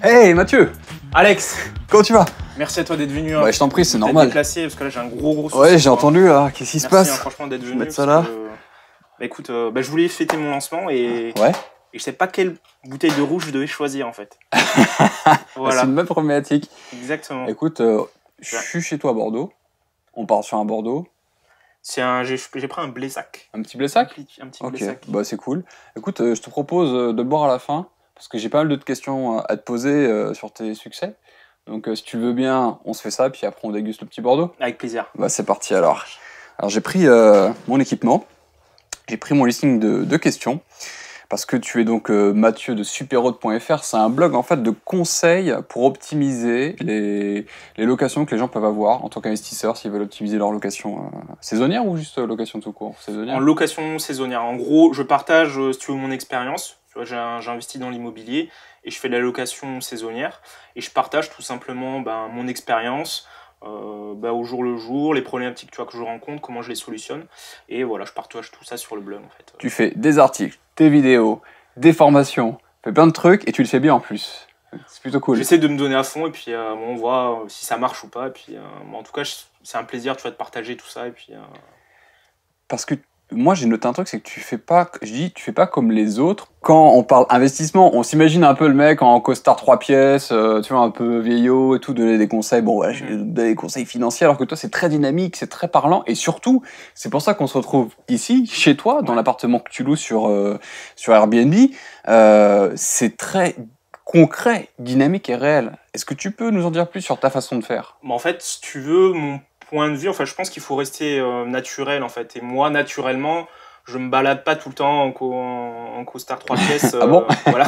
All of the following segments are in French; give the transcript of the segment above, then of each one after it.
Hey Mathieu Alex Comment tu vas Merci à toi d'être venu. Hein. Ouais, je t'en prie, c'est normal. déplacé parce que là j'ai un gros gros Ouais, j'ai entendu. Hein. Qu'est-ce qui se passe hein, Franchement, d'être venu. Mettre ça là. Euh, bah, écoute, euh, bah, je voulais fêter mon lancement et. Ouais. Et je sais pas quelle bouteille de rouge je devais choisir en fait. Bah, voilà. C'est une bonne problématique. Exactement. Écoute, euh, je suis chez toi à Bordeaux. On part sur un Bordeaux j'ai, pris un blessac. Un petit blessac Un petit blessac. Bah, c'est cool. Écoute, euh, je te propose euh, de boire à la fin, parce que j'ai pas mal d'autres questions euh, à te poser sur tes succès. Donc, si tu veux bien, on se fait ça, puis après, on déguste le petit Bordeaux. Avec plaisir. Bah, c'est parti alors. Alors, j'ai pris mon équipement, j'ai pris mon listing de, de questions parce que tu es donc euh, Mathieu de superhôte.fr, c'est un blog en de conseils pour optimiser les, locations que les gens peuvent avoir en tant qu'investisseurs s'ils veulent optimiser leur location euh, saisonnière ou juste euh, location tout court saisonnière. location saisonnière. En gros, je partage tu veux mon expérience. J'ai investi dans l'immobilier et je fais de la location saisonnière et je partage tout simplement ben, mon expérience, euh, bah, au jour le jour, les problématiques tu vois, que je rencontre, comment je les solutionne. Et voilà, je partage tout ça sur le blog en fait. Tu fais des articles, des vidéos, des formations, tu fais plein de trucs et tu le fais bien en plus. C'est plutôt cool. J'essaie de me donner à fond et puis euh, on voit euh, si ça marche ou pas. Et puis, en tout cas, c'est un plaisir tu vois, de partager tout ça. Et puis, Parce que moi j'ai noté un truc, c'est que tu fais pas, je dis, tu fais pas comme les autres. Quand on parle investissement, on s'imagine un peu le mec en costard trois pièces, euh, tu vois, un peu vieillot et tout, donner des conseils, bon, voilà, mm. donner des conseils financiers, alors que toi c'est très dynamique, c'est très parlant, et surtout, c'est pour ça qu'on se retrouve ici, chez toi, dans l'appartement que tu loues sur, euh, sur Airbnb, euh, c'est très concret, dynamique et réel. Est-ce que tu peux nous en dire plus sur ta façon de faire bah, En fait, si tu veux, mon point de vue, enfin, je pense qu'il faut rester euh, naturel, en fait. Et moi, naturellement, je me balade pas tout le temps en, co en, costard 3 pièces. Ah euh, voilà.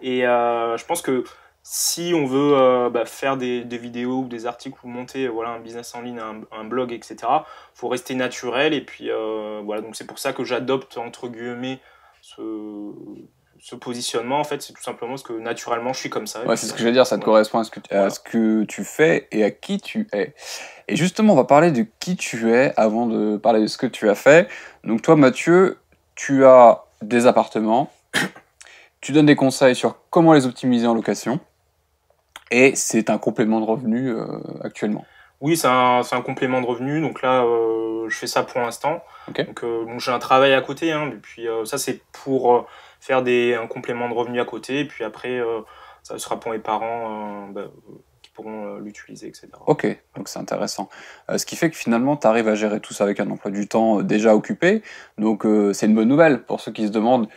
Et euh, je pense que si on veut bah, faire des, vidéos ou des articles ou monter voilà, un business en ligne, un, un blog, etc., faut rester naturel. Et puis, voilà, donc c'est pour ça que j'adopte, entre guillemets, ce ce positionnement, en fait, c'est tout simplement ce que naturellement je suis comme ça. Ouais, c'est ce que je veux dire, ça te correspond à ce, que, tu fais et à qui tu es. Et justement, on va parler de qui tu es avant de parler de ce que tu as fait. Donc toi, Mathieu, tu as des appartements, tu donnes des conseils sur comment les optimiser en location, et c'est un complément de revenu euh, actuellement. Oui, c'est un, complément de revenu. Donc là, euh, je fais ça pour l'instant. Donc, euh, j'ai un travail à côté. Hein. et puis ça, c'est pour faire des, un complément de revenu à côté, et puis après, euh, ça sera pour mes parents euh, bah, qui pourront euh, l'utiliser, etc. Ok, donc c'est intéressant. ce qui fait que finalement, tu arrives à gérer tout ça avec un emploi du temps déjà occupé, donc c'est une bonne nouvelle pour ceux qui se demandent.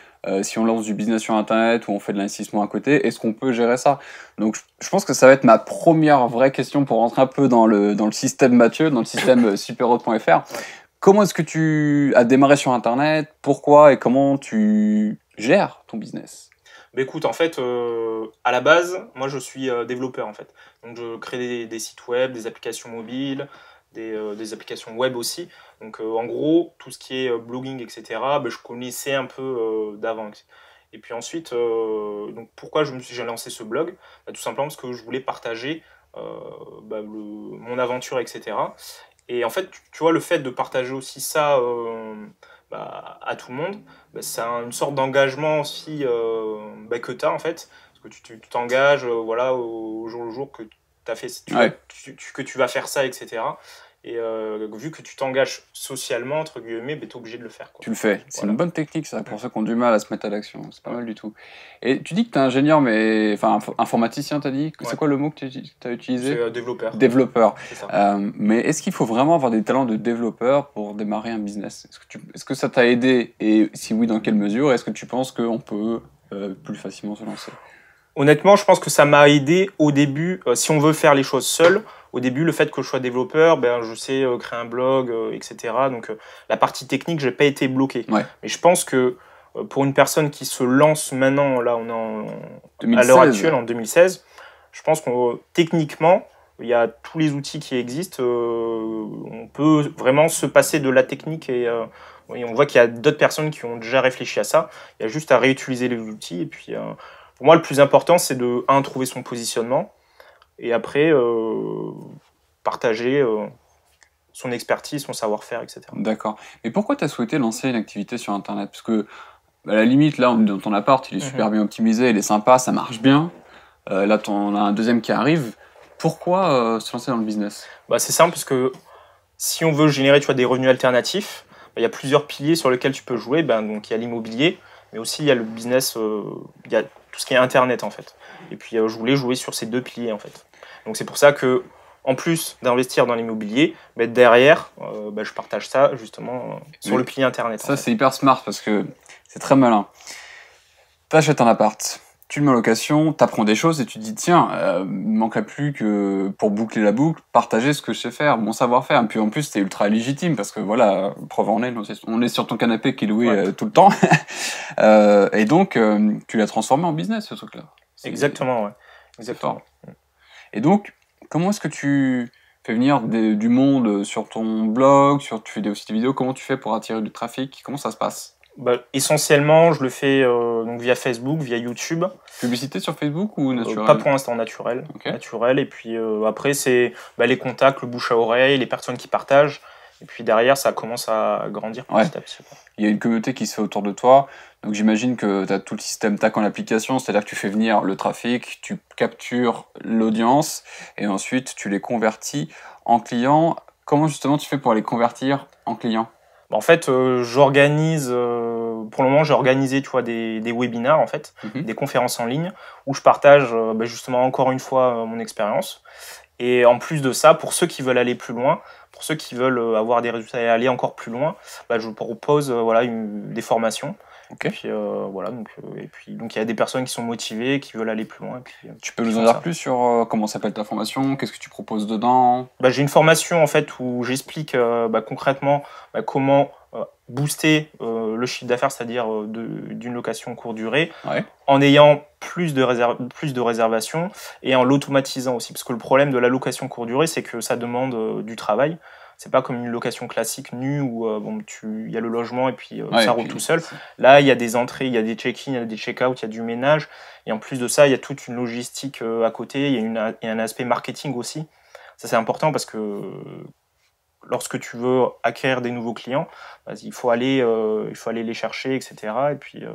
si on lance du business sur Internet ou on fait de l'investissement à côté, est-ce qu'on peut gérer ça Donc, je pense que ça va être ma première vraie question pour rentrer un peu dans le, dans le système Mathieu, dans le système superhot.fr. Comment est-ce que tu as démarré sur Internet Pourquoi et comment tu Gère ton business bah écoute, en fait, euh, à la base, moi je suis euh, développeur en fait. Donc je crée des, sites web, des applications mobiles, des, euh, applications web aussi. Donc en gros, tout ce qui est blogging, etc., ben, je connaissais un peu d'avant. Et puis ensuite, donc pourquoi je me suis, lancé ce blog ben, Tout simplement parce que je voulais partager ben, mon aventure, etc. Et en fait, tu, tu vois, le fait de partager aussi ça bah, à tout le monde, bah, c'est une sorte d'engagement aussi euh, bah, que tu as en fait. Parce que tu t'engages euh, voilà, au, jour le jour que, as fait, que tu vas faire ça, etc. Et euh, vu que tu t'engages socialement, entre guillemets, bah, tu es obligé de le faire. Tu le fais. C'est une bonne technique, ça, pour ceux qui ont du mal à se mettre à l'action. C'est pas mal du tout. Et tu dis que tu es ingénieur, mais. Enfin, informaticien, tu as dit. C'est quoi le mot que tu as utilisé euh, développeur. Développeur. Euh, mais est-ce qu'il faut vraiment avoir des talents de développeur pour démarrer un business Est-ce que, que, ça t'a aidé Et si oui, dans quelle mesure Est-ce que tu penses qu'on peut plus facilement se lancer Honnêtement, je pense que ça m'a aidé au début. si on veut faire les choses seul, au début, le fait que je sois développeur, ben, je sais euh, créer un blog, euh, etc. Donc euh, la partie technique, j'ai pas été bloqué. Mais je pense que pour une personne qui se lance maintenant, là, on est en, à l'heure actuelle en 2016, je pense qu'on techniquement, il y a tous les outils qui existent. on peut vraiment se passer de la technique et, on voit qu'il y a d'autres personnes qui ont déjà réfléchi à ça. Il y a juste à réutiliser les outils. Et puis, pour moi, le plus important, c'est de, un, trouver son positionnement, et après euh, partager euh, son expertise, son savoir-faire, etc. D'accord. Mais pourquoi tu as souhaité lancer une activité sur Internet Parce que, à la limite, là, dans ton appart, il est mhm. super bien optimisé, il est sympa, ça marche bien. Euh, là, on a un deuxième qui arrive. Pourquoi euh, se lancer dans le business bah, C'est simple, parce que si on veut générer tu vois, des revenus alternatifs, bah, il y a plusieurs piliers sur lesquels tu peux jouer. Bah, donc, il y a l'immobilier, mais aussi il y a le business, il y a tout ce qui est Internet, en fait. Et puis, je voulais jouer sur ces deux piliers, en fait. Donc c'est pour ça que, en plus d'investir dans l'immobilier, bah, derrière, euh, bah, je partage ça justement euh, sur le pilier internet. Ça, c'est hyper smart parce que c'est très malin. Tu achètes un appart, tu le mets en location, tu apprends des choses et tu te dis tiens, euh, manquerait plus que pour boucler la boucle, partager ce que je sais faire, mon savoir-faire. Puis en plus, c'est ultra légitime parce que voilà, preuve en est, on est sur ton canapé qui est loué euh, tout le temps. et donc, tu l'as transformé en business ce truc-là. Exactement, ouais. Exactement. Et donc, comment est-ce que tu fais venir du monde sur ton blog, sur, tu fais aussi des vidéos, comment tu fais pour attirer du trafic Comment ça se passe bah, essentiellement, je le fais euh, donc via Facebook, via YouTube. Publicité sur Facebook ou euh, naturel Pas pour l'instant, naturel. Naturel. Et puis euh, après, c'est bah, les contacts, le bouche à oreille, les personnes qui partagent. Et puis derrière, ça commence à grandir Il y a une communauté qui se fait autour de toi. Donc j'imagine que tu as tout le système TAC en application, c'est-à-dire que tu fais venir le trafic, tu captures l'audience et ensuite tu les convertis en clients. Comment justement tu fais pour les convertir en clients bah, en fait, euh, j'organise, euh, pour le moment, j'ai organisé des, webinars, en fait, mhm. des conférences en ligne, où je partage euh, bah, justement encore une fois mon expérience. Et en plus de ça, pour ceux qui veulent aller plus loin, pour ceux qui veulent euh, avoir des résultats et aller encore plus loin, bah, je propose euh, voilà, une, des formations. Et euh, voilà, donc, et puis, donc il y a des personnes qui sont motivées, qui veulent aller plus loin. tu peux nous en dire plus sur comment s'appelle ta formation, qu'est-ce que tu proposes dedans bah, J'ai une formation en fait où j'explique bah, concrètement comment euh, booster euh, le chiffre d'affaires, c'est-à-dire euh, d'une location courte durée, en ayant plus de, plus de réservations et en l'automatisant aussi. Parce que le problème de la location courte durée, c'est que ça demande du travail. C'est pas comme une location classique nue où bon, il y a le logement et puis ça roule tout seul. Là, il y a des entrées, il y a des check-in, il y a des check-out, il y a du ménage. Et en plus de ça, il y a toute une logistique à côté, il y, a un aspect marketing aussi. Ça, c'est important parce que lorsque tu veux acquérir des nouveaux clients, il faut aller, euh, il faut aller les chercher, etc. Et puis, euh,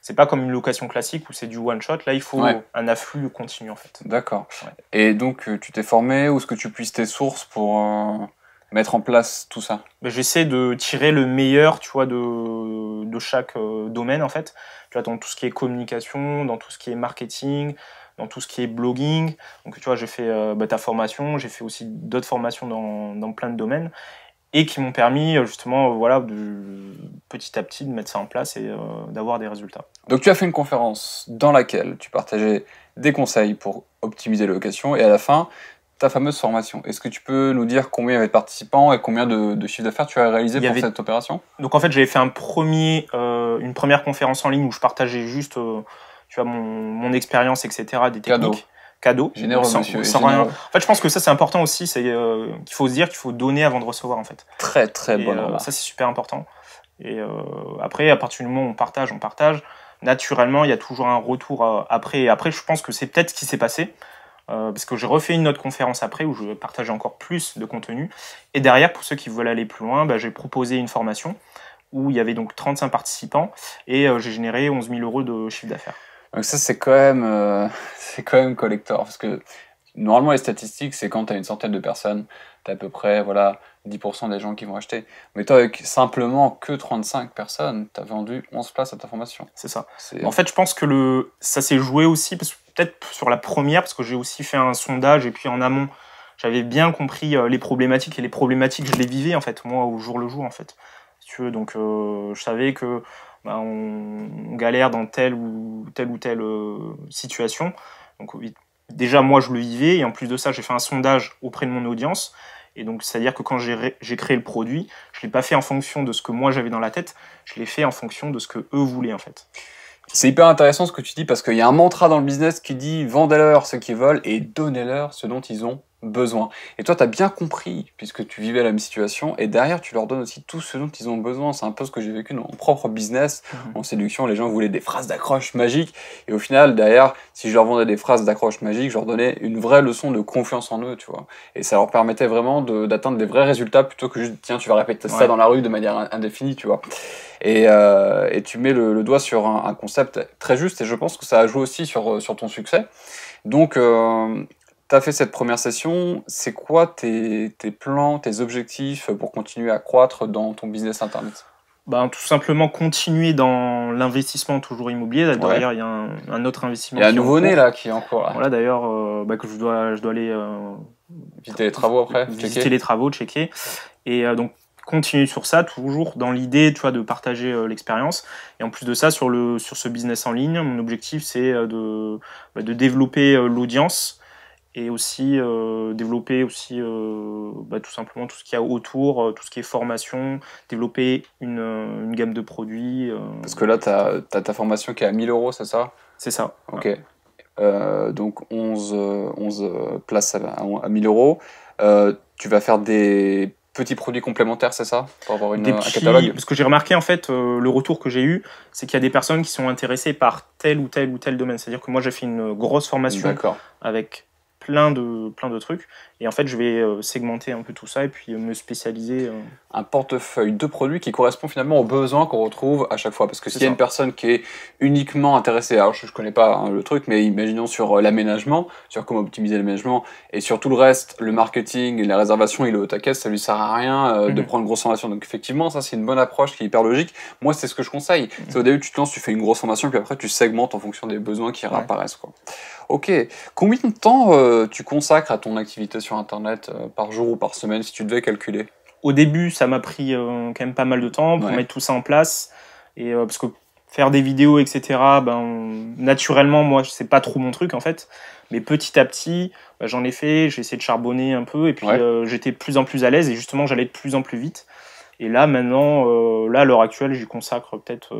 c'est pas comme une location classique où c'est du one shot. Là, il faut un afflux continu en fait. D'accord. Et donc, euh, tu t'es formé ou est-ce que tu puisses tes sources pour euh, mettre en place tout ça ben, J'essaie de tirer le meilleur, tu vois, de, de chaque domaine en fait. Tu vois, dans tout ce qui est communication, dans tout ce qui est marketing dans tout ce qui est blogging. Donc, tu vois, j'ai fait euh, bah, ta formation, j'ai fait aussi d'autres formations dans, plein de domaines et qui m'ont permis euh, justement, euh, voilà, de, petit à petit de mettre ça en place et d'avoir des résultats. Donc, tu as fait une conférence dans laquelle tu partageais des conseils pour optimiser la et à la fin, ta fameuse formation. Est-ce que tu peux nous dire combien il y avait de participants et combien de, chiffres d'affaires tu as réalisé pour cette opération Donc en fait, j'avais fait un premier, une première conférence en ligne où je partageais juste tu vois, mon, expérience, etc., des techniques. Cadeau. généreux, En fait, je pense que ça, c'est important aussi. C'est euh, faut se dire qu'il faut donner avant de recevoir, en fait. Très, très bon. Euh, ça, c'est super important. Et euh, après, à partir du moment où on partage, on partage. Naturellement, il y a toujours un retour après. Et après, je pense que c'est peut-être ce qui s'est passé. parce que j'ai refait une autre conférence après où je partageais encore plus de contenu. Et derrière, pour ceux qui veulent aller plus loin, bah, j'ai proposé une formation où il y avait donc 35 participants et j'ai généré 11 000 euros de chiffre d'affaires. Donc ça, c'est quand même, euh, c'est quand même collector, parce que normalement les statistiques, c'est quand tu as une centaine de personnes, tu as à peu près voilà 10% des gens qui vont acheter. Mais toi, avec simplement que 35 personnes, tu as vendu 11 places à ta formation. C'est ça. En fait, je pense que le, ça s'est joué aussi, parce peut-être sur la première, parce que j'ai aussi fait un sondage et puis en amont. J'avais bien compris euh, les problématiques et les problématiques, je les vivais en fait, moi, au jour le jour en fait. tu veux. Donc, euh, je savais que bah, on, galère dans telle ou telle, ou telle euh, situation. Donc déjà moi je le vivais et en plus de ça j'ai fait un sondage auprès de mon audience. Et donc c'est-à-dire que quand j'ai créé le produit, je ne l'ai pas fait en fonction de ce que moi j'avais dans la tête, je l'ai fait en fonction de ce que eux voulaient en fait. C'est hyper intéressant ce que tu dis parce qu'il y a un mantra dans le business qui dit vendez-leur ce qu'ils veulent et donnez-leur ce dont ils ont besoin. Et toi, tu as bien compris, puisque tu vivais la même situation, et derrière, tu leur donnes aussi tout ce dont ils ont besoin. C'est un peu ce que j'ai vécu dans mon propre business. Mhm. En séduction, les gens voulaient des phrases d'accroche magiques, et au final, derrière, si je leur vendais des phrases d'accroche magiques, je leur donnais une vraie leçon de confiance en eux, tu vois. Et ça leur permettait vraiment d'atteindre des vrais résultats, plutôt que juste, tiens, tu vas répéter ça dans la rue de manière indéfinie, tu vois. Et, euh, tu mets le, doigt sur un, concept très juste, et je pense que ça a joué aussi sur, sur ton succès. Donc, euh, tu fait cette première session, c'est quoi tes, plans, tes objectifs pour continuer à croître dans ton business Internet ben, tout simplement continuer dans l'investissement toujours immobilier. d'ailleurs il y a un, autre investissement. Il y a un nouveau-né là qui est encore cours. Voilà, d'ailleurs, euh, bah, que je dois, je dois aller euh, visiter les travaux après, visiter les travaux, checker. Et euh, donc continuer sur ça, toujours dans l'idée, de partager l'expérience. Et en plus de ça, sur le sur ce business en ligne, mon objectif c'est de bah, de développer l'audience et aussi euh, développer aussi euh, bah, tout simplement tout ce qu'il y a autour, euh, tout ce qui est formation, développer une, gamme de produits. Parce que là, tu as, ta formation qui est à 1000 euros, c'est ça C'est ça. Ok. donc 11, 11, places à, à 1000 euros. tu vas faire des petits produits complémentaires, c'est ça Pour avoir une, un catalogue Parce que j'ai remarqué, en fait, le retour que j'ai eu, c'est qu'il y a des personnes qui sont intéressées par tel ou tel ou tel domaine. C'est-à-dire que moi, j'ai fait une grosse formation avec plein de, plein de trucs. Et en fait, je vais euh, segmenter un peu tout ça et puis euh, me spécialiser. Euh. Un portefeuille de produits qui correspond finalement aux besoins qu'on retrouve à chaque fois. Parce que s'il y a une personne qui est uniquement intéressée, alors je ne connais pas hein, le truc, mais imaginons sur l'aménagement, sur comment optimiser l'aménagement, et sur tout le reste, le marketing, les réservations réservation, il est au taquet, ça lui sert à rien de mhm. prendre une grosse formation. Donc effectivement, ça c'est une bonne approche qui est hyper logique. Moi, c'est ce que je conseille. Mhm. C'est au début, tu te lances, tu fais une grosse formation, puis après, tu segmentes en fonction des besoins qui réapparaissent. Ok. Combien de temps euh, tu consacres à ton activité sur Internet euh, par jour ou par semaine si tu devais calculer Au début, ça m'a pris euh, quand même pas mal de temps pour mettre tout ça en place. Et, parce que faire des vidéos, etc., ben, naturellement, moi, c'est pas trop mon truc en fait. Mais petit à petit, ben, j'en ai fait, j'ai essayé de charbonner un peu et puis j'étais de plus en plus à l'aise et justement, j'allais de plus en plus vite. Et là, maintenant, là, à l'heure actuelle, j'y consacre peut-être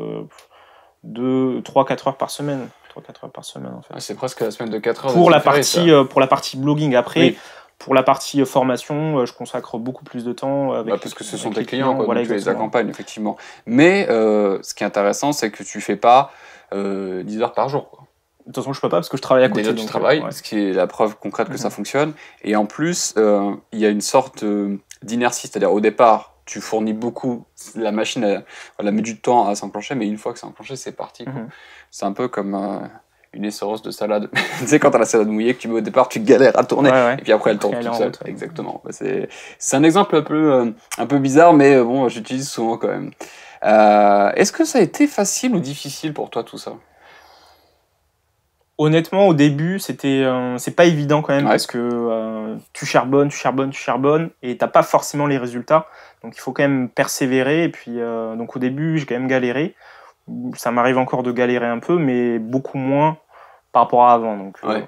2, 3, 4 heures par semaine. 3-4 heures par semaine ah, c'est presque la semaine de 4 heures. Pour, la partie, euh, pour la partie blogging après. Pour la partie euh, formation, euh, je consacre beaucoup plus de temps. Avec bah, parce que ce sont tes clients, quoi, tu les accompagnes, effectivement. Mais ce qui est intéressant, c'est que tu fais pas 10 heures par jour. Quoi. De toute façon, je ne peux pas parce que je travaille à côté. Déjà, tu ce qui est la preuve concrète que ça mhm. fonctionne. Et en plus, il y a une sorte d'inertie. C'est-à-dire, au départ, tu fournis beaucoup. La machine, elle, met du temps à s'enclencher, mais une fois que c'est enclenché, c'est parti. Mhm. C'est un peu comme euh, une essorose de salade. tu sais, quand t'as la salade mouillée que tu mets au départ, tu galères à tourner. Et puis après, elle tourne toute seule. Exactement. Bah, c'est un exemple un peu, euh, un peu bizarre, mais euh, bon, j'utilise souvent quand même. Est-ce que ça a été facile ou difficile pour toi tout ça Honnêtement, au début, c'était, euh, c'est pas évident quand même parce que euh, tu charbonnes, tu charbonnes, tu charbonnes et t'as pas forcément les résultats. Donc il faut quand même persévérer. Et puis euh, donc au début, j'ai quand même galéré. Ça m'arrive encore de galérer un peu, mais beaucoup moins par rapport à avant. Donc bah,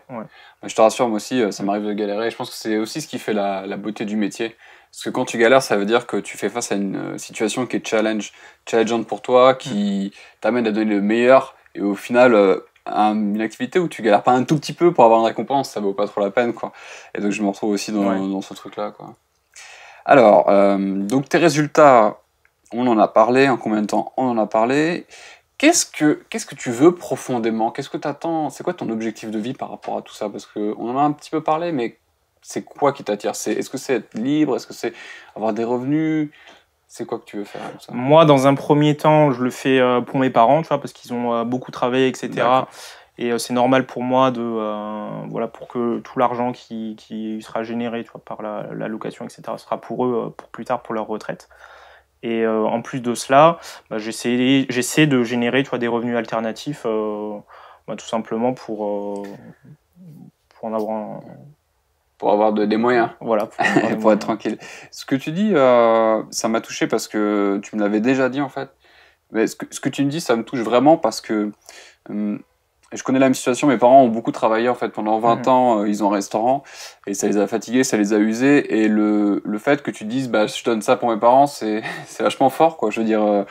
je te rassure, moi aussi, ça m'arrive de galérer. Je pense que c'est aussi ce qui fait la, beauté du métier. Parce que quand tu galères, ça veut dire que tu fais face à une situation qui est challenge, challengeante pour toi, qui mm. t'amène à donner le meilleur. Et au final, une activité où tu galères pas un tout petit peu pour avoir une récompense, ça vaut pas trop la peine, quoi. Et donc je me retrouve aussi dans, ce truc-là, quoi. Alors, euh, donc tes résultats, on en a parlé, en combien de temps on en a parlé. Qu'est-ce que, qu'est-ce que tu veux profondément Qu'est-ce que tu attends C'est quoi ton objectif de vie par rapport à tout ça Parce qu'on en a un petit peu parlé, mais c'est quoi qui t'attire c'est, Est-ce que c'est être libre Est-ce que c'est avoir des revenus c'est quoi que tu veux faire Moi, dans un premier temps, je le fais euh, pour mes parents, tu vois, parce qu'ils ont euh, beaucoup travaillé, etc. Et euh, c'est normal pour moi de, voilà, pour que tout l'argent qui, sera généré tu par la, location, etc., sera pour eux pour plus tard, pour leur retraite. Et en plus de cela, bah, j'essaie, de générer tu des revenus alternatifs, bah, tout simplement pour, pour en avoir un, pour avoir des moyens. Voilà, pour, être tranquille. Ce que tu dis, euh, ça m'a touché parce que tu me l'avais déjà dit en fait. Mais ce que, tu me dis, ça me touche vraiment parce que hum, je connais la même situation. Mes parents ont beaucoup travaillé en fait pendant 20 mhm. ans. Euh, ils ont un restaurant et ça les a fatigués, ça les a usés. Et le, fait que tu dises, bah, je donne ça pour mes parents, c'est vachement fort quoi. Je veux dire euh,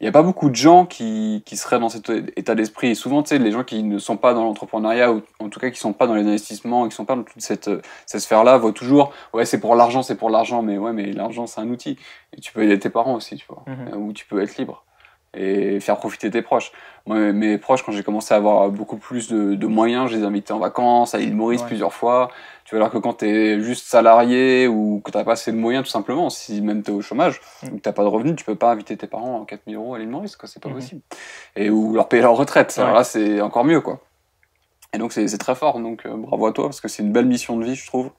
il n'y a pas beaucoup de gens qui, qui seraient dans cet état d'esprit. souvent, tu sais, les gens qui ne sont pas dans l'entrepreneuriat, ou en tout cas qui ne sont pas dans les investissements, qui ne sont pas dans toute cette, euh, cette sphère-là, voient toujours, ouais, c'est pour l'argent, c'est pour l'argent, mais ouais, mais l'argent, c'est un outil. Et tu peux aider tes parents aussi, tu vois, mhm. ou tu peux être libre et faire profiter tes proches. mes proches, quand j'ai commencé à avoir beaucoup plus de, moyens, je les ai invités en vacances, à l'île Maurice plusieurs fois. Tu vois, alors que quand tu es juste salarié ou que tu t'as pas assez de moyens, tout simplement, si même tu es au chômage mm. ou que t'as pas de revenus, tu peux pas inviter tes parents à 4000 euros à l'île Maurice, c'est pas mm-hmm. possible. Et ou leur payer leur retraite. là, c'est encore mieux, quoi. Et donc, c'est très fort. Donc, euh, bravo à toi, parce que c'est une belle mission de vie, je trouve.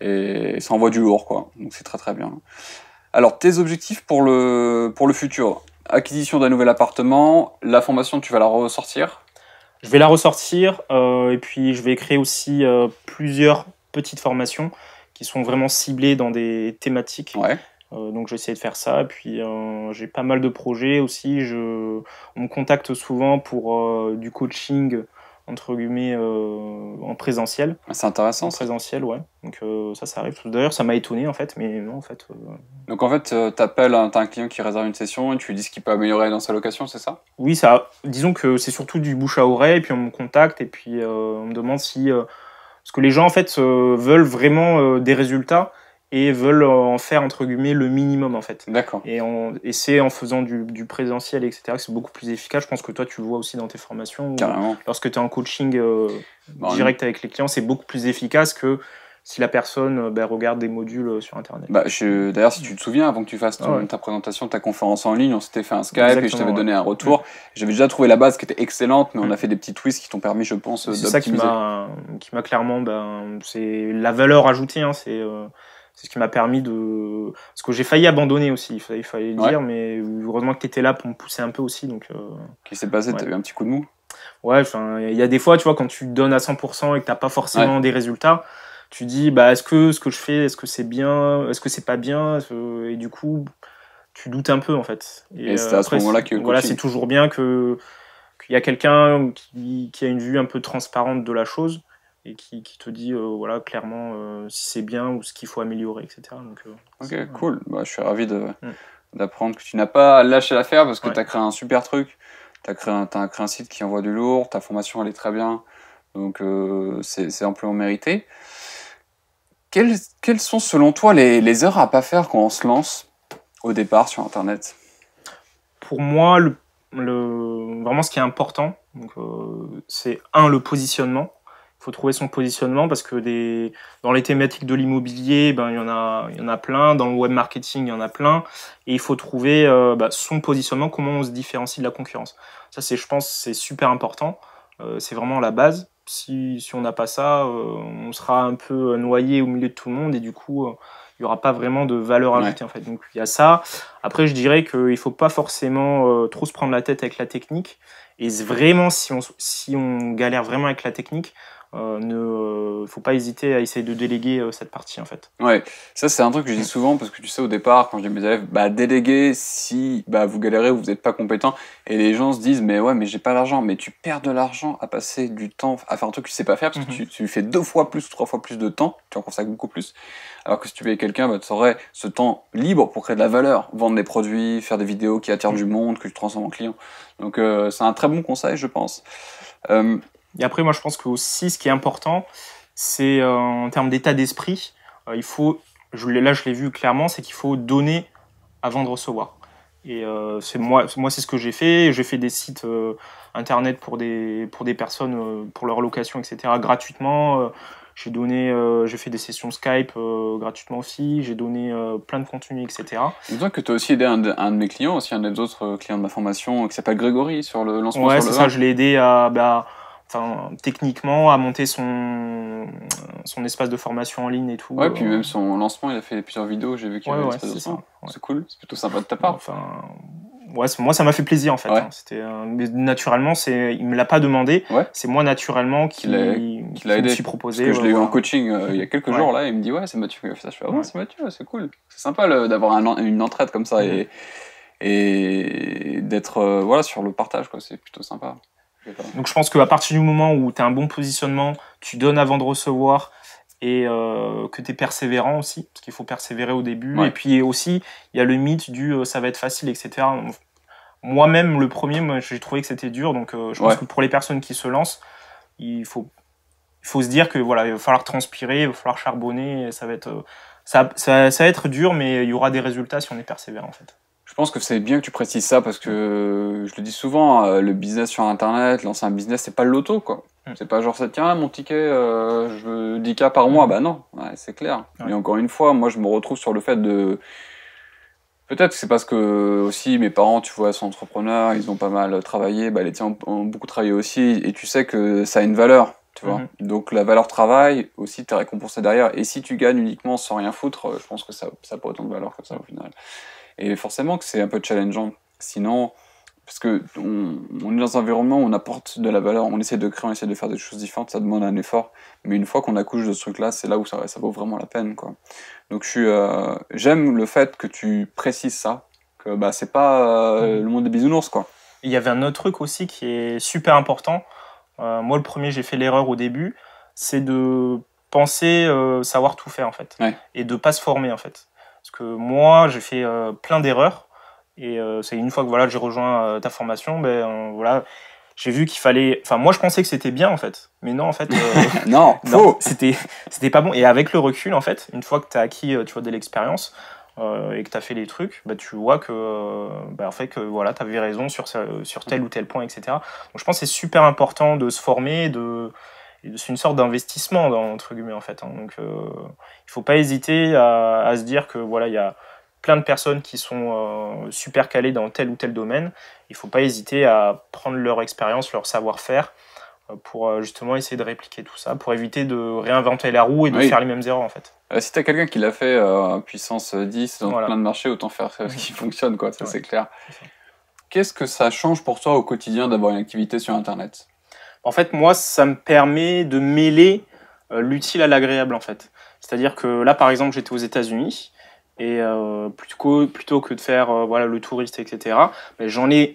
Et ça envoie du lourd, quoi. Donc, c'est très, très bien. Alors, tes objectifs pour le, pour le futur acquisition d'un nouvel appartement, la formation, tu vas la ressortir Je vais la ressortir euh, et puis je vais créer aussi euh, plusieurs petites formations qui sont vraiment ciblées dans des thématiques. donc Euh, donc j'essaie de faire ça. Et puis euh, j'ai pas mal de projets aussi. Je... On me contacte souvent pour du coaching entre guillemets euh, en présentiel. Ah, c'est intéressant. En présentiel, ouais. Donc euh, ça, ça arrive. D'ailleurs, ça m'a étonné en fait, mais non, en fait. Euh, Donc en fait, tu appelles un client qui réserve une session et tu lui dis ce qu'il peut améliorer dans sa location, c'est ça Oui, ça. Disons que c'est surtout du bouche à oreille, et puis on me contacte et puis on me demande si. parce que les gens en fait veulent vraiment des résultats et veulent en faire entre guillemets le minimum en fait. D'accord. Et, c'est en faisant du, présentiel, etc., que c'est beaucoup plus efficace. Je pense que toi, tu le vois aussi dans tes formations. Lorsque tu es en coaching euh, direct avec les clients, c'est beaucoup plus efficace que si la personne euh, bah, regarde des modules euh, sur Internet. Bah, D'ailleurs, si tu te souviens, avant que tu fasses ta présentation, ta conférence en ligne, on s'était fait un Skype et je t'avais donné un retour. J'avais déjà trouvé la base qui était excellente, mais on mm. a fait des petits twists qui t'ont permis, je pense, d'optimiser. C'est ça qui m'a clairement... Ben, c'est la valeur ajoutée, hein, c'est... C'est ce qui m'a permis de. Parce que j'ai failli abandonner aussi, il fallait, il fallait le dire, mais heureusement que tu étais là pour me pousser un peu aussi. donc. Euh, Qu'est-ce qui s'est passé Tu as eu un petit coup de mou Ouais, il y a des fois, tu vois, quand tu donnes à 100% et que tu pas forcément des résultats, tu dis, bah, est-ce que ce que je fais, est-ce que c'est bien, est-ce que c'est pas bien Et du coup, tu doutes un peu, en fait. Et, c'est euh, à ce moment-là que. Voilà, c'est toujours bien que qu'il y a quelqu'un qui, qui, a une vue un peu transparente de la chose et qui, te dit euh, voilà clairement euh, si c'est bien ou ce qu'il faut améliorer, etc. Euh, ok, cool. Bah, je suis ravi mm. d'apprendre que tu n'as pas lâché l'affaire parce que tu as créé un super truc. Tu as, créé un, un site qui envoie du lourd, ta formation elle est très bien, donc c'est amplement mérité. Quelles, sont selon toi les, heures à à pas faire quand on se lance au départ sur Internet Pour moi, le, vraiment ce qui est important, c'est un, le positionnement faut trouver son positionnement parce que dans les thématiques de l'immobilier, ben, il, y en a, il y en a plein. Dans le web marketing, il y en a plein. Et il faut trouver euh, bah, son positionnement, comment on se différencie de la concurrence. Ça, c'est, je pense, c'est super important. Euh, c'est vraiment la base. Si, on n'a pas ça, euh, on sera un peu noyé au milieu de tout le monde et du coup, il n'y aura pas vraiment de valeur ajoutée en fait. Donc il y a ça. Après, je dirais qu'il ne faut pas forcément trop se prendre la tête avec la technique. Et vraiment, si on, si on galère vraiment avec la technique, euh, ne euh, faut pas hésiter à essayer de déléguer euh, cette partie en fait. Ouais, ça c'est un truc que je dis souvent parce que tu sais au départ quand je dis à mes élèves bah déléguer si bah vous galérez ou vous n'êtes pas compétent et les gens se disent mais ouais mais j'ai pas l'argent mais tu perds de l'argent à passer du temps à faire un truc que tu sais pas faire parce que mhm. tu, fais deux fois plus ou trois fois plus de temps tu en consacres beaucoup plus alors que si tu payes quelqu'un bah, tu aurais ce temps libre pour créer de la valeur vendre des produits faire des vidéos qui attirent mhm. du monde que tu transformes en client donc c'est un très bon conseil je pense et après, moi, je pense que aussi, ce qui est important, c'est euh, en termes d'état d'esprit, euh, il faut, je, là, je l'ai vu clairement, c'est qu'il faut donner avant de recevoir. Et euh, c'est moi, moi c'est ce que j'ai fait. J'ai fait des sites internet pour des, pour des personnes, pour leur location, etc., gratuitement. j'ai donné, j'ai fait des sessions Skype gratuitement aussi. J'ai donné plein de contenu, etc. Je vois que tu as aussi aidé un de, mes clients, aussi un des autres clients de ma formation qui s'appelle Grégory sur le lancement. Ouais, c'est ça. Je l'ai aidé à. Bah, enfin techniquement à monter son euh, son espace de formation en ligne et tout. Ouais, puis euh. même son lancement, il a fait plusieurs vidéos, j'ai vu qu'il ouais, avait ouais, c'est, ça, c'est cool, c'est plutôt sympa de ta part. Enfin, ouais, moi ça m'a fait plaisir en fait. Hein. C'était euh, mais naturellement, c'est il me l'a pas demandé, c'est moi naturellement qui qui aidé. Me suis proposé. Parce que je l'ai eu en coaching il y a quelques jours là, il me dit ouais, c'est Mathieu qui ça, je fais ah c'est Mathieu, c'est cool. C'est sympa d'avoir une entraide comme ça mm-hmm. et et d'être voilà sur le partage quoi, c'est plutôt sympa. Donc je pense qu'à partir du moment où tu as un bon positionnement, tu donnes avant de recevoir et euh, que tu es persévérant aussi, parce qu'il faut persévérer au début. Et puis aussi, il y a le mythe du euh, ça va être facile, etc. Moi-même, le premier, j'ai trouvé que c'était dur. Donc euh, je pense que pour les personnes qui se lancent, il faut, faut se dire que voilà, il va falloir transpirer, il va falloir charbonner, ça va être... ça, va être dur, mais il y aura des résultats si on est persévérant en fait. Je pense que c'est bien que tu précises ça parce que je le dis souvent, euh, le business sur Internet, lancer un business, c'est pas l'auto, quoi. Mm. C'est pas genre ça, tiens, mon ticket, euh, je veux 10 k par mois. Mm. Bah non, c'est clair. mais Et encore une fois, moi, je me retrouve sur le fait de. Peut-être c'est parce que aussi mes parents, tu vois, sont entrepreneurs, ils ont pas mal travaillé, bah, les tiens ont beaucoup travaillé aussi, et tu sais que ça a une valeur, tu vois. Mm-hmm. Donc la valeur travail aussi, tu es récompensé derrière. Et si tu gagnes uniquement sans rien foutre, euh, je pense que ça n'a pas autant de valeur que ça au final. Et forcément que c'est un peu challengeant. Sinon, parce que on, est dans un environnement où on apporte de la valeur, on essaie de créer, on essaie de faire des choses différentes, ça demande un effort. Mais une fois qu'on accouche de ce truc-là, c'est là où ça, ça, vaut vraiment la peine. Quoi. Donc euh, j'aime le fait que tu précises ça, que bah, c'est pas euh, mm-hmm. le monde des bisounours. Quoi. Il y avait un autre truc aussi qui est super important. Euh, moi, le premier, j'ai fait l'erreur au début, c'est de penser savoir tout faire en fait, et de pas se former en fait. Parce que moi, j'ai fait euh, plein d'erreurs. Et euh, c'est une fois que voilà, j'ai rejoint euh, ta formation, ben, voilà, j'ai vu qu'il fallait. Enfin, moi, je pensais que c'était bien, en fait. Mais non, en fait. non, non c'était, c'était pas bon. Et avec le recul, en fait, une fois que tu as acquis tu vois, de l'expérience, et que tu as fait les trucs, ben, tu vois que, ben, en fait, que voilà, tu avais raison sur, sur tel ou tel point, etc. Donc, je pense que c'est super important de se former, de, c'est une sorte d'investissement entre guillemets en fait. Hein. Donc euh, il ne faut pas hésiter à, se dire que voilà il y a plein de personnes qui sont euh, super calées dans tel ou tel domaine. Il faut pas hésiter à prendre leur expérience, leur savoir-faire euh, pour justement essayer de répliquer tout ça, pour éviter de réinventer la roue et de faire les mêmes erreurs en fait. si tu as quelqu'un qui l'a fait à puissance 10 dans plein de marchés, autant faire ce qui fonctionne, quoi, ça c'est clair. Qu'est-ce que ça change pour toi au quotidien d'avoir une activité sur Internet en fait, moi, ça me permet de mêler euh, l'utile à l'agréable, en fait. C'est-à-dire que là, par exemple, j'étais aux États-Unis et euh, plutôt, plutôt que de faire euh, voilà le touriste, etc. j'en ai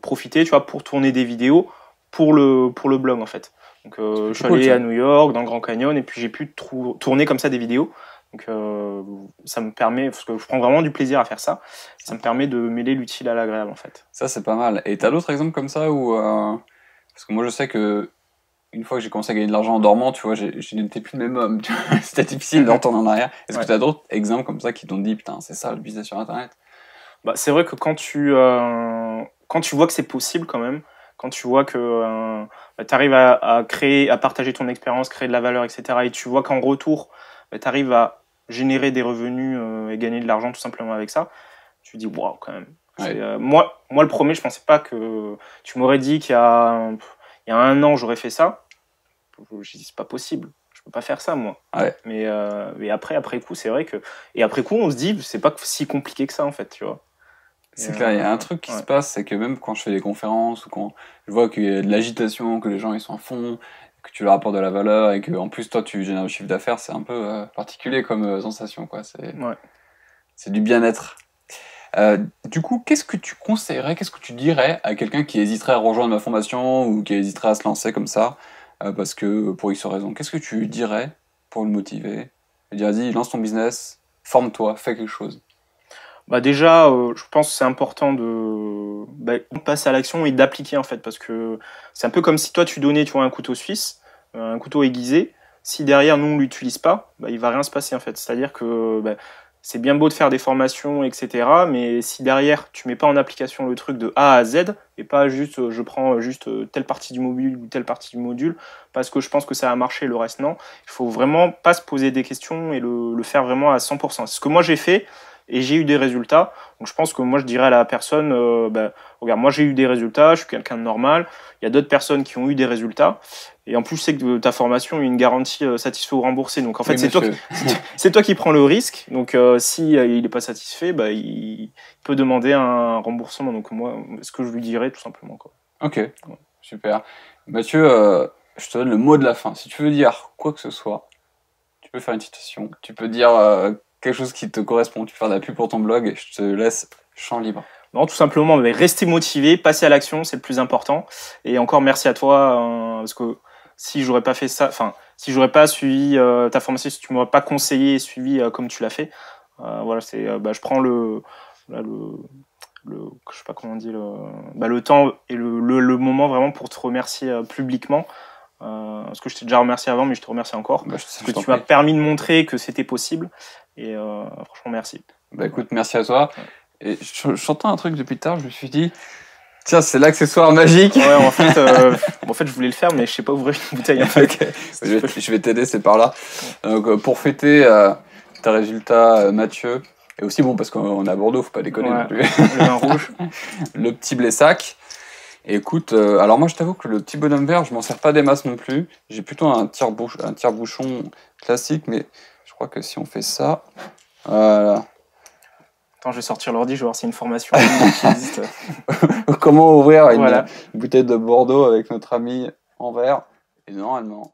profité, tu vois, pour tourner des vidéos pour le pour le blog en fait. Donc je suis allé à New York, dans le Grand Canyon, et puis j'ai pu tourner comme ça des vidéos. Donc ça me permet, parce que je prends vraiment du plaisir à faire ça, ça me permet de mêler l'utile à l'agréable en fait. Ça c'est pas mal. Et t'as d'autres exemples comme ça où parce que moi, je sais que une fois que j'ai commencé à gagner de l'argent en dormant, tu vois, je n'étais plus le même homme. C'était difficile d'entendre en arrière. Est-ce que tu as d'autres exemples comme ça qui t'ont dit, putain, c'est ça le business sur Internet bah, C'est vrai que quand tu, euh, quand tu vois que c'est possible quand même, quand tu vois que euh, bah, tu arrives à, créer, à partager ton expérience, créer de la valeur, etc., et tu vois qu'en retour, bah, tu arrives à générer des revenus euh, et gagner de l'argent tout simplement avec ça, tu dis, waouh, quand même, euh, moi, moi, le premier, je pensais pas que. Tu m'aurais dit qu'il y, a... y a un an, j'aurais fait ça. Je dis, c'est pas possible. Je peux pas faire ça, moi. Mais, euh, mais, après, après coup, c'est vrai que. Et après coup, on se dit, c'est pas si compliqué que ça, en fait, tu vois. C'est clair, il y a euh, un truc qui se passe, c'est que même quand je fais des conférences ou quand je vois qu'il y a de l'agitation, que les gens ils à fond, que tu leur apportes de la valeur et qu'en en plus toi tu génères du chiffre d'affaires, c'est un peu particulier comme sensation quoi. C'est c'est du bien-être. Euh, du coup, qu'est-ce que tu conseillerais, qu'est-ce que tu dirais à quelqu'un qui hésiterait à rejoindre ma formation ou qui hésiterait à se lancer comme ça, euh, parce que euh, pour X raison, qu'est-ce que tu dirais pour le motiver dire, vas-y, lance ton business, forme-toi, fais quelque chose bah déjà, je pense que c'est important bah, de passer à l'action et d'appliquer en fait, parce que c'est un peu comme si toi tu donnais tu vois, un couteau suisse, un couteau aiguisé, si derrière nous on l'utilise pas, bah, il va rien se passer en fait. C'est-à-dire que bah, c'est bien beau de faire des formations, etc. Mais si derrière, tu mets pas en application le truc de A à Z, et pas juste euh, je prends euh, juste euh, telle partie du mobile ou telle partie du module, parce que je pense que ça a marché, le reste non, il faut vraiment pas se poser des questions et le, faire vraiment à 100%. ce que moi j'ai fait, et j'ai eu des résultats. Donc je pense que moi je dirais à la personne, euh, ben, regarde, moi j'ai eu des résultats, je suis quelqu'un de normal, il y a d'autres personnes qui ont eu des résultats. Et en plus, c'est que ta formation a une garantie euh, satisfait ou remboursée. Donc en fait, c'est toi, toi, qui prends le risque. Donc s'il euh, si il n'est pas satisfait, bah, il, peut demander un remboursement. Donc moi, ce que je lui dirais tout simplement. Quoi. Ok, super. Mathieu, je te donne le mot de la fin. Si tu veux dire quoi que ce soit, tu peux faire une citation, tu peux dire quelque chose qui te correspond, tu fais de la pub pour ton blog, je te laisse champ libre. Non, tout simplement, mais rester motivé, passer à l'action, c'est le plus important. Et encore merci à toi, euh, parce que si j'aurais pas fait ça, enfin, si j'aurais pas suivi euh, ta formation, si tu m'aurais pas conseillé et suivi euh, comme tu l'as fait, voilà, c'est, bah, je prends le, le, je sais pas comment on dit, le, bah, le temps et le, le, moment vraiment pour te remercier publiquement. Euh, parce que je t'ai déjà remercié avant, mais je te remercie encore. Bah, parce que tu m'as permis de montrer que c'était possible. Et euh, franchement, merci. Bah écoute, merci à toi. Et j'entends un truc depuis tard, je me suis dit, tiens, c'est l'accessoire magique. Ouais, en fait, euh, en fait, je voulais le faire, mais je sais pas ouvrir une bouteille. En Je vais, t'aider, c'est par là. Donc, pour fêter tes résultats, Mathieu, et aussi bon, parce qu'on est à Bordeaux, faut pas déconner non plus. rouge. le petit blessac. Écoute, euh, alors moi je t'avoue que le petit bonhomme vert, je m'en sers pas des masses non plus. J'ai plutôt un tire-bouchon classique, mais je crois que si on fait ça. Voilà. Attends, je vais sortir l'ordi, je vais voir si une formation qui existe. Comment ouvrir une bouteille de Bordeaux avec notre ami en vert Et normalement,